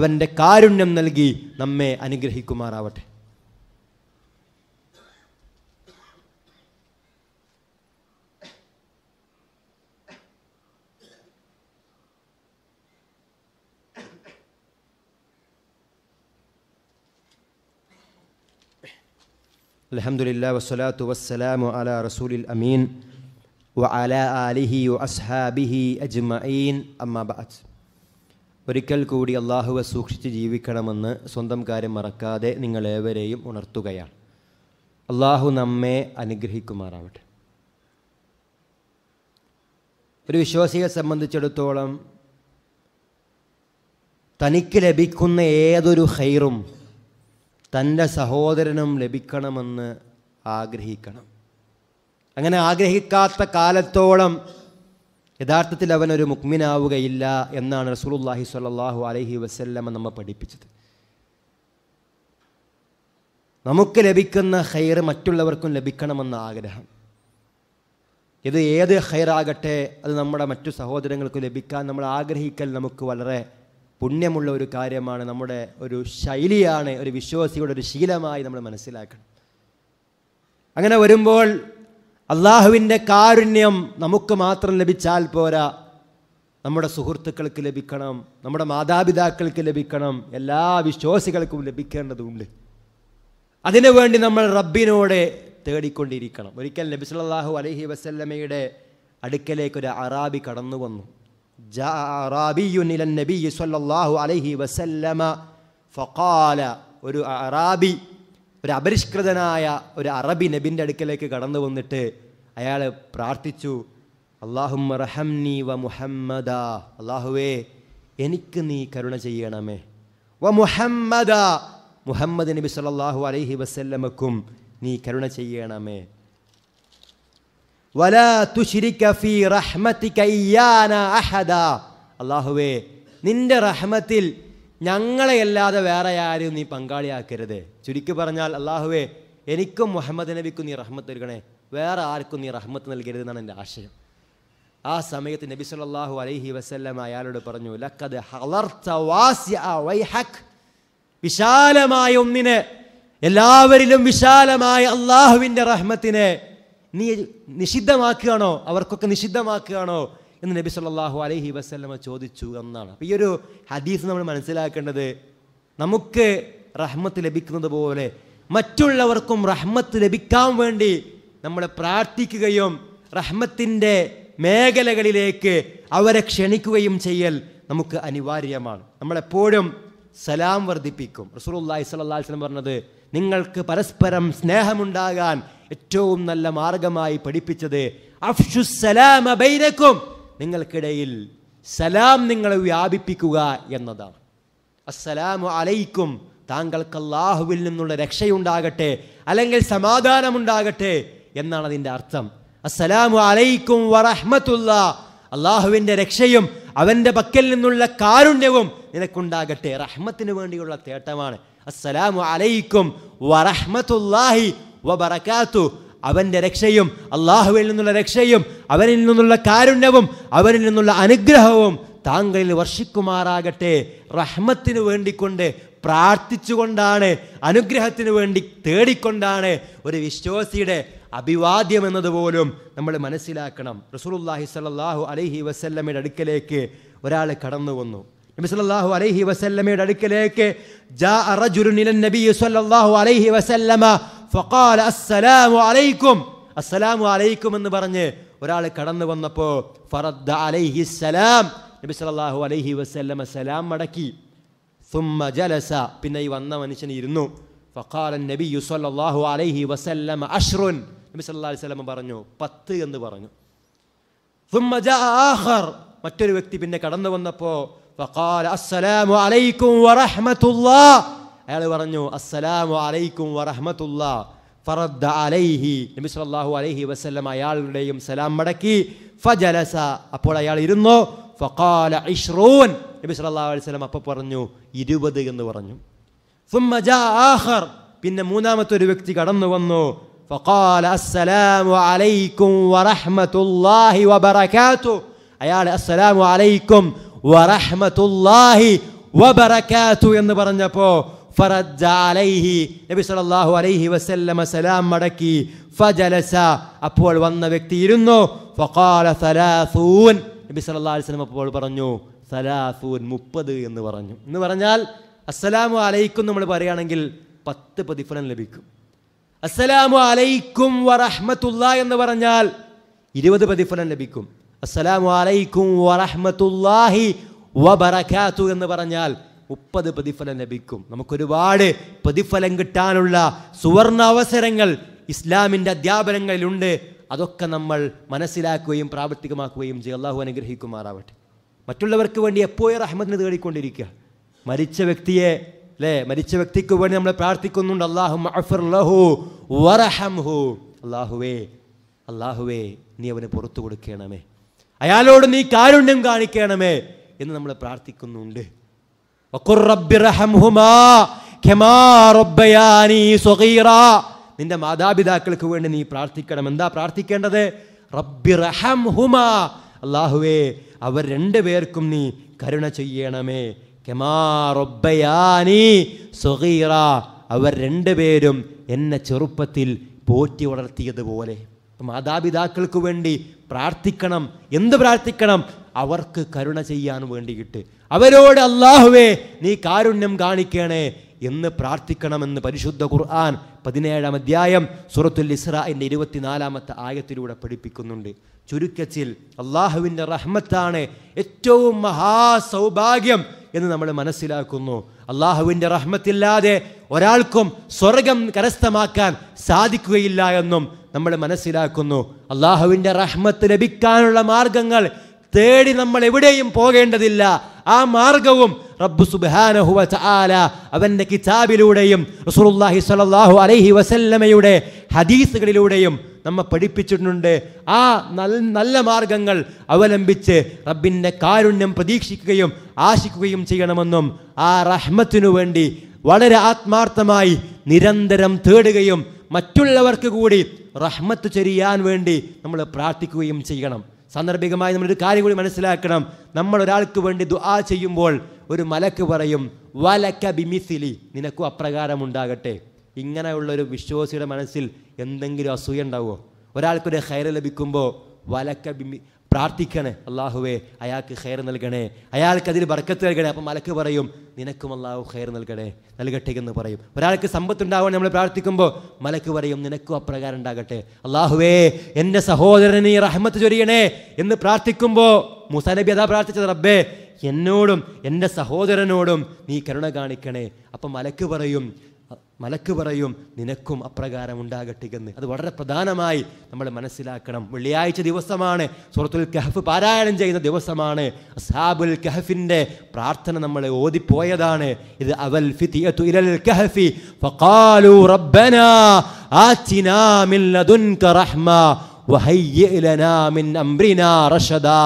അവൻ്റെ കാരുണ്യം നൽകി നമ്മെ അനുഗ്രഹിക്കുമാറാവട്ടെ الحمد لله والصلاة والسلام على رسول الأمين وعلى آله وأصحابه أجمعين أما بعد ഒരിക്കൽ കൂടി അള്ളാഹുവെ സൂക്ഷിച്ച് ജീവിക്കണമെന്ന് സ്വന്തം കാര്യം മറക്കാതെ നിങ്ങളേവരെയും ഉണർത്തുകയാണ് അള്ളാഹു നമ്മെ അനുഗ്രഹിക്കുമാറാവട്ടെ ഒരു വിശ്വാസിയെ സംബന്ധിച്ചിടത്തോളം തനിക്ക് ലഭിക്കുന്ന ഏതൊരു ഹൈറും തൻ്റെ സഹോദരനും ലഭിക്കണമെന്ന് ആഗ്രഹിക്കണം അങ്ങനെ ആഗ്രഹിക്കാത്ത കാലത്തോളം യഥാർത്ഥത്തിൽ അവൻ ഒരു മുക്മിനാവുകയില്ല എന്നാണ് റസൂലുല്ലാഹി സ്വല്ലാഹു അലഹി വസ്ല്ലമ്മ നമ്മെ പഠിപ്പിച്ചത് നമുക്ക് ലഭിക്കുന്ന ഖൈർ മറ്റുള്ളവർക്കും ലഭിക്കണമെന്ന ആഗ്രഹം ഇത് ഏത് ഹൈറാകട്ടെ അത് നമ്മുടെ മറ്റു സഹോദരങ്ങൾക്ക് ലഭിക്കാൻ നമ്മൾ ആഗ്രഹിക്കൽ നമുക്ക് വളരെ പുണ്യമുള്ള ഒരു കാര്യമാണ് നമ്മുടെ ഒരു ശൈലിയാണ് ഒരു വിശ്വാസിയുടെ ഒരു ശീലമായി നമ്മൾ മനസ്സിലാക്കണം അങ്ങനെ വരുമ്പോൾ അള്ളാഹുവിൻ്റെ കാരുണ്യം നമുക്ക് മാത്രം ലഭിച്ചാൽ പോരാ നമ്മുടെ സുഹൃത്തുക്കൾക്ക് ലഭിക്കണം നമ്മുടെ മാതാപിതാക്കൾക്ക് ലഭിക്കണം എല്ലാ വിശ്വാസികൾക്കും ലഭിക്കേണ്ടതുണ്ട് അതിനുവേണ്ടി നമ്മൾ റബ്ബിനോട് തേടിക്കൊണ്ടിരിക്കണം ഒരിക്കൽ നബിസ്വല്ലാഹു അലഹി വസല്ലമയുടെ അടുക്കലേക്ക് ഒരു അറാബി കടന്നു വന്നു جاء സല്ലല്ലാഹു അലൈഹി വസല്ലമ ഫഖാല ഒരു അറാബി ഒരു അപരിഷ്കൃതനായ ഒരു അറബി നബിൻ്റെ അടുക്കലേക്ക് കടന്നു വന്നിട്ട് അയാൾ പ്രാർത്ഥിച്ചു അള്ളാഹും റഹംനി വ മുഹമ്മദ അള്ളാഹുവേ എനിക്ക് നീ കരുണ ചെയ്യണമേ വ മുഹമ്മദ മുഹമ്മദ് നബി സല്ലാഹു അലൈഹി വസല്ലമക്കും നീ കരുണ ചെയ്യണമേ അള്ളാഹുവേ നിന്റെ റഹ്മത്തിൽ ഞങ്ങളെയല്ലാതെ വേറെ ആരും നീ പങ്കാളിയാക്കരുത് ചുരുക്കി പറഞ്ഞാൽ അള്ളാഹുവേ എനിക്കും മുഹമ്മദ് നബിക്കും നീ റഹ്മത്ത് നൽകണേ വേറെ ആർക്കും നീ റഹ്മത്ത് നൽകരുത് എന്നാണ് എൻ്റെ ആശയം ആ സമയത്ത് നബി സല്ലാഹു അലൈഹി വസ്ല്ലാം അയാളോട് പറഞ്ഞു ലക്കത് വിശാലമായ ഒന്നിന് എല്ലാവരിലും വിശാലമായ അള്ളാഹുവിൻ്റെ റഹ്മത്തിനെ നീ നിഷിദ്ധമാക്കുകയാണോ അവർക്കൊക്കെ നിഷിദ്ധമാക്കുകയാണോ എന്ന് നബി സല്ലാഹു അലഹി വസ്ലമ ചോദിച്ചു എന്നാണ് അപ്പോൾ ഈ ഒരു ഹദീസ് നമ്മൾ മനസ്സിലാക്കേണ്ടത് നമുക്ക് റഹ്മത്ത് ലഭിക്കുന്നത് പോലെ മറ്റുള്ളവർക്കും റഹ്മത്ത് ലഭിക്കാൻ വേണ്ടി നമ്മൾ പ്രാർത്ഥിക്കുകയും റഹ്മത്തിൻ്റെ മേഖലകളിലേക്ക് അവരെ ക്ഷണിക്കുകയും ചെയ്യൽ നമുക്ക് അനിവാര്യമാണ് നമ്മളെപ്പോഴും സലാം വർദ്ധിപ്പിക്കും റസൂൽ അള്ളാഹി സ്വല്ലാ പറഞ്ഞത് നിങ്ങൾക്ക് പരസ്പരം സ്നേഹമുണ്ടാകാൻ ഏറ്റവും നല്ല മാർഗമായി പഠിപ്പിച്ചത് അഫ്ഷു സലാമ നിങ്ങൾക്കിടയിൽ സലാം നിങ്ങളെ വ്യാപിപ്പിക്കുക എന്നതാണ് അസ്സലാമു അലൈക്കും താങ്കൾക്ക് അള്ളാഹുവിൽ നിന്നുള്ള രക്ഷയുണ്ടാകട്ടെ അല്ലെങ്കിൽ സമാധാനമുണ്ടാകട്ടെ എന്നാണ് അതിൻ്റെ അർത്ഥം അസ്സലാമു അലൈക്കും വറഹ്മത്തുള്ള അള്ളാഹുവിൻ്റെ രക്ഷയും അവൻ്റെ പക്കൽ നിന്നുള്ള കാരുണ്യവും നിനക്കുണ്ടാകട്ടെ റഹ്മത്തിന് വേണ്ടിയുള്ള തേട്ടമാണ് അസ്സലാമു അലൈക്കും വറഹ്മത്തുള്ളാഹി വബറക്കാത്തു അവൻ്റെ രക്ഷയും അള്ളാഹുവിൽ നിന്നുള്ള രക്ഷയും അവനിൽ നിന്നുള്ള കാരുണ്യവും അവനിൽ നിന്നുള്ള അനുഗ്രഹവും താങ്കളിൽ വർഷിക്കുമാറാകട്ടെ റഹ്മത്തിന് വേണ്ടിക്കൊണ്ട് പ്രാർത്ഥിച്ചുകൊണ്ടാണ് അനുഗ്രഹത്തിനു വേണ്ടി തേടിക്കൊണ്ടാണ് ഒരു വിശ്വാസിയുടെ അഭിവാദ്യം എന്നതുപോലും നമ്മൾ മനസ്സിലാക്കണം റസൂലുല്ലാഹി സല്ലാഹു അലൈഹി വസല്ലമയുടെ അടുക്കലേക്ക് ഒരാൾ കടന്നു വന്നു നബി സല്ലല്ലാഹു അലൈഹി വസല്ലമയുടെ അടുക്കലേക്ക് ജാ അറജുലുനിലൻ നബി സല്ലല്ലാഹു അലൈഹി വസല്ലമ ഫക്കാല അസ്സലാമു അലൈക്കും അസ്സലാമു അലൈക്കും എന്ന് പറഞ്ഞ് ഒരാൾ കടന്നു വന്നപ്പോൾ ഫറദ്ദ അലൈഹി സലാം നബി സല്ലാഹു അലൈഹി വസ്ലമ സലാം മടക്കി സുമ്മ ജലസ പിന്നെ ഈ വന്ന മനുഷ്യൻ ഇരുന്നു ഫഖാല നബി യുസല്ലാഹു അലൈഹി വസല്ലമ അഷ്റുൻ നബി സല്ലാ അലൈഹി പറഞ്ഞു പത്ത് എന്ന് പറഞ്ഞു സുമ്മ ആഹർ മറ്റൊരു വ്യക്തി പിന്നെ കടന്നു വന്നപ്പോൾ ഫക്കാല അസ്സലാമു അലൈക്കും വറഹ്മത്തുള്ളാഹ് അയാൾ പറഞ്ഞു അസ്സലാമു അലൈക്കും വറഹമത്തുള്ള ഫറദ് അലൈഹി നബി സല്ലല്ലാഹു അലൈഹി വസല്ലം അയാളുടെയും സലാം മടക്കി ഫജലസ അപ്പോൾ അയാൾ ഇരുന്നു ഫഖാല ഇഷ്റൂൻ നബി സല്ലല്ലാഹു അലൈഹി വസല്ലം അപ്പോൾ പറഞ്ഞു ഇരുപത് എന്ന് പറഞ്ഞു സുമ്മ ജാ ആഖർ പിന്നെ മൂന്നാമത്തെ ഒരു വ്യക്തി കടന്നു വന്നു ഫഖാല അസ്സലാമു അലൈക്കും വറഹ്മത്തുള്ളാഹി വബറകാതു അയാൾ അസ്സലാമു അലൈക്കും വറഹ്മത്തുള്ളാഹി വബറകാതു എന്ന് പറഞ്ഞപ്പോൾ നബി അലൈഹി വസല്ലമ സലാം മടക്കി ഫജലസ അപ്പോൾ വന്ന വ്യക്തി ഇരുന്നു ഫഖാല നബി സല്ലാ അപ്പോൾ പറഞ്ഞു സലാസൂൻ മുപ്പത് എന്ന് പറഞ്ഞു എന്ന് പറഞ്ഞാൽ അസ്സലാമു അലൈക്കും നമ്മൾ പറയുകയാണെങ്കിൽ പത്ത് പ്രതിഫലം ലഭിക്കും അസ്സലാമു അലൈക്കും വറഹ്മത്തുള്ള എന്ന് പറഞ്ഞാൽ ഇരുപത് പ്രതിഫലം ലഭിക്കും അസ്സലാമു അലൈക്കും വറഹ്മത്തുല്ലാഹി വബറക്കാത്തു എന്ന് പറഞ്ഞാൽ മുപ്പത് പ്രതിഫലം ലഭിക്കും നമുക്കൊരുപാട് പ്രതിഫലം കിട്ടാനുള്ള സുവർണ അവസരങ്ങൾ ഇസ്ലാമിൻ്റെ അധ്യാപനങ്ങളിലുണ്ട് അതൊക്കെ നമ്മൾ മനസ്സിലാക്കുകയും പ്രാവർത്തികമാക്കുകയും ചെയ്യും അള്ളാഹു അനുഗ്രഹിക്കുമാറാവട്ടെ മറ്റുള്ളവർക്ക് വേണ്ടി എപ്പോഴും അഹമ്മദിന് തേടിക്കൊണ്ടിരിക്കുക മരിച്ച വ്യക്തിയെ അല്ലേ മരിച്ച വ്യക്തിക്ക് വേണ്ടി നമ്മൾ പ്രാർത്ഥിക്കുന്നുണ്ട് അള്ളാഹു അള്ളാഹുവേ അള്ളാഹുവേ നീ അവന് പുറത്തു കൊടുക്കണമേ അയാളോട് നീ കാരുണ്യം കാണിക്കണമേ എന്ന് നമ്മൾ പ്രാർത്ഥിക്കുന്നുണ്ട് നിന്റെ മാതാപിതാക്കൾക്ക് വേണ്ടി നീ പ്രാർത്ഥിക്കണം എന്താ പ്രാർത്ഥിക്കേണ്ടത് റഹം ഹുമാ അള്ളാഹുവേ അവർ രണ്ടുപേർക്കും നീ കരുണ ചെയ്യണമേ കെമാ റൊബയാനി സുഹീറ അവർ രണ്ടുപേരും എന്നെ ചെറുപ്പത്തിൽ പോറ്റി വളർത്തിയതുപോലെ മാതാപിതാക്കൾക്ക് വേണ്ടി പ്രാർത്ഥിക്കണം എന്ത് പ്രാർത്ഥിക്കണം അവർക്ക് കരുണ ചെയ്യാൻ വേണ്ടിയിട്ട് അവരോട് അള്ളാഹുവേ നീ കാരുണ്യം കാണിക്കണേ എന്ന് പ്രാർത്ഥിക്കണമെന്ന് പരിശുദ്ധ ഖുർആൻ പതിനേഴാം അധ്യായം സുറത്തുൽ ഇസ്രാൻ്റെ ഇരുപത്തിനാലാമത്തെ ആയത്തിലൂടെ പഠിപ്പിക്കുന്നുണ്ട് ചുരുക്കത്തിൽ അള്ളാഹുവിൻ്റെ റഹ്മത്താണ് ഏറ്റവും മഹാസൗഭാഗ്യം എന്ന് നമ്മൾ മനസ്സിലാക്കുന്നു അള്ളാഹുവിൻ്റെ റഹ്മത്തില്ലാതെ ഒരാൾക്കും സ്വർഗം കരസ്ഥമാക്കാൻ സാധിക്കുകയില്ല എന്നും നമ്മൾ മനസ്സിലാക്കുന്നു അള്ളാഹുവിൻ്റെ റഹ്മത്ത് ലഭിക്കാനുള്ള മാർഗങ്ങൾ തേടി നമ്മൾ എവിടെയും പോകേണ്ടതില്ല ആ മാർഗവും റബ്ബു സുബാനഹുവ ചാല അവൻ്റെ കിതാബിലൂടെയും റസൂലുല്ലാഹി സ്വലല്ലാഹു അലൈഹി വസല്ലമയുടെ ഹദീസുകളിലൂടെയും നമ്മെ പഠിപ്പിച്ചിട്ടുണ്ട് ആ നല്ല മാർഗങ്ങൾ അവലംബിച്ച് റബ്ബിൻ്റെ കാരുണ്യം പ്രതീക്ഷിക്കുകയും ആശിക്കുകയും ചെയ്യണമെന്നും ആ റഹ്മത്തിനു വേണ്ടി വളരെ ആത്മാർത്ഥമായി നിരന്തരം തേടുകയും മറ്റുള്ളവർക്ക് കൂടി റഹ്മത്ത് ചെരിയാൻ വേണ്ടി നമ്മൾ പ്രാർത്ഥിക്കുകയും ചെയ്യണം സാന്ദർഭികമായി നമ്മളൊരു കാര്യം കൂടി മനസ്സിലാക്കണം നമ്മൾ ഒരാൾക്ക് വേണ്ടി ദുആ ചെയ്യുമ്പോൾ ഒരു മലക്ക് പറയും വലക്ക ബിമിസിലി നിനക്കും അപ്രകാരം ഉണ്ടാകട്ടെ ഇങ്ങനെയുള്ള ഒരു വിശ്വാസിയുടെ മനസ്സിൽ എന്തെങ്കിലും അസൂയ ഉണ്ടാവുമോ ഒരാൾക്കൊരു ഹൈർ ലഭിക്കുമ്പോൾ വലക്ക ബിമി പ്രാർത്ഥിക്കണേ അള്ളാഹുവേ അയാൾക്ക് ഖെയർ നൽകണേ അയാൾക്ക് അതിൽ ബർക്കത്ത് നൽകണേ അപ്പം മലക്ക് പറയും നിനക്കും അള്ളാഹു ഖെയർ നൽകണേ നൽകട്ടെ എന്ന് പറയും ഒരാൾക്ക് സമ്പത്തുണ്ടാവണം നമ്മൾ പ്രാർത്ഥിക്കുമ്പോൾ മലക്ക് പറയും നിനക്കും അപ്രകാരം ഉണ്ടാകട്ടെ അള്ളാഹുവേ എൻ്റെ സഹോദരന് റഹ്മത്ത് ചൊരിയണേ എന്ന് പ്രാർത്ഥിക്കുമ്പോൾ മുസാനബി അതാ പ്രാർത്ഥിച്ചത് റബ്ബേ എന്നോടും എൻ്റെ സഹോദരനോടും നീ കരുണ കാണിക്കണേ അപ്പം മലക്ക് പറയും മലക്ക് പറയും നിനക്കും അപ്രകാരം ഉണ്ടാകട്ടെ എന്ന് അത് വളരെ പ്രധാനമായി നമ്മൾ മനസ്സിലാക്കണം വെള്ളിയാഴ്ച ദിവസമാണ് സുഹൃത്തുൽ കഹഫ് പാരായണം ചെയ്യുന്ന ദിവസമാണ് അസാബുൽ കഹഫിൻ്റെ പ്രാർത്ഥന നമ്മൾ ഓതിപ്പോയതാണ് ഇത് അവൽ ഇലൽ കഹഫി ഫഖാലു റബ്ബനാ ആറ്റിനാ മിൻ റഹ്മ വഹയ്യ ലനാ മിൻ അംറിനാ റഷദാ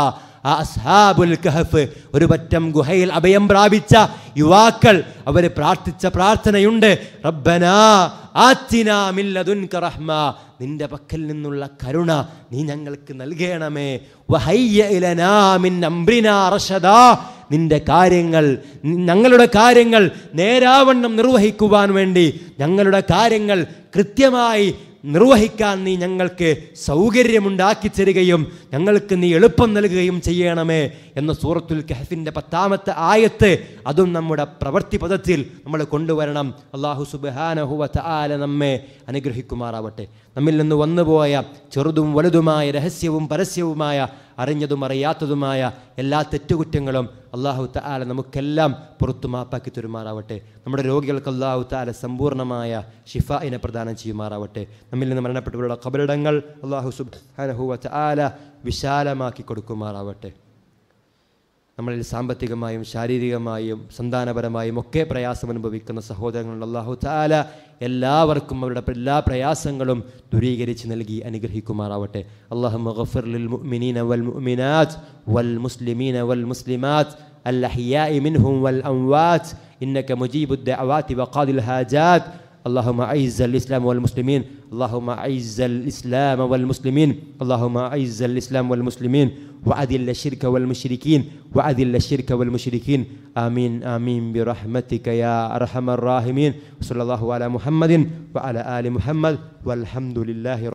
ആ അസ്ഹാബുൽ കഹഫ് ഒരു പറ്റം ഗുഹയിൽ അഭയം പ്രാപിച്ച യുവാക്കൾ അവർ പ്രാർത്ഥിച്ച പ്രാർത്ഥനയുണ്ട് റബ്ബനാ റഹ്മ നിന്റെ പക്കൽ നിന്നുള്ള കരുണ നീ ഞങ്ങൾക്ക് നൽകണമേ നിന്റെ കാര്യങ്ങൾ ഞങ്ങളുടെ കാര്യങ്ങൾ നേരാവണ്ണം നിർവഹിക്കുവാൻ വേണ്ടി ഞങ്ങളുടെ കാര്യങ്ങൾ കൃത്യമായി നിർവഹിക്കാൻ നീ ഞങ്ങൾക്ക് സൗകര്യമുണ്ടാക്കി തരികയും ഞങ്ങൾക്ക് നീ എളുപ്പം നൽകുകയും ചെയ്യണമേ എന്ന സൂറത്തുൽ കഹഫിൻ്റെ പത്താമത്തെ ആയത്ത് അതും നമ്മുടെ പ്രവൃത്തി പദത്തിൽ നമ്മൾ കൊണ്ടുവരണം അള്ളാഹു സുബാനഹുവത്ത് ആല നമ്മെ അനുഗ്രഹിക്കുമാറാവട്ടെ നമ്മിൽ നിന്ന് വന്നുപോയ ചെറുതും വലുതുമായ രഹസ്യവും പരസ്യവുമായ അറിഞ്ഞതും അറിയാത്തതുമായ എല്ലാ തെറ്റുകുറ്റങ്ങളും അള്ളാഹു താല നമുക്കെല്ലാം പുറത്തു മാപ്പാക്കി തരുമാറാവട്ടെ നമ്മുടെ രോഗികൾക്ക് അള്ളാഹു താല സമ്പൂർണ്ണമായ ഷിഫ ഇനെ പ്രദാനം ചെയ്യുമാറാവട്ടെ നമ്മിൽ നിന്ന് മരണപ്പെട്ടവരുടെ കബലിടങ്ങൾ അള്ളാഹു സുബ് ആല വിശാലമാക്കി കൊടുക്കുമാറാവട്ടെ നമ്മളിൽ സാമ്പത്തികമായും ശാരീരികമായും സന്താനപരമായും ഒക്കെ പ്രയാസം അനുഭവിക്കുന്ന സഹോദരങ്ങളുണ്ട് അള്ളാഹു താല എല്ലാവർക്കും അവരുടെ എല്ലാ പ്രയാസങ്ങളും ദുരീകരിച്ച് നൽകി അനുഗ്രഹിക്കുമാറാവട്ടെ അള്ളാഹു اللهم أعز الإسلام والمسلمين اللهم أعز الإسلام والمسلمين اللهم أعز الإسلام والمسلمين وأذل الشرك والمشركين وأذل الشرك والمشركين آمين آمين برحمتك يا أرحم الراحمين صلى الله على محمد وعلى آل محمد والحمد لله رب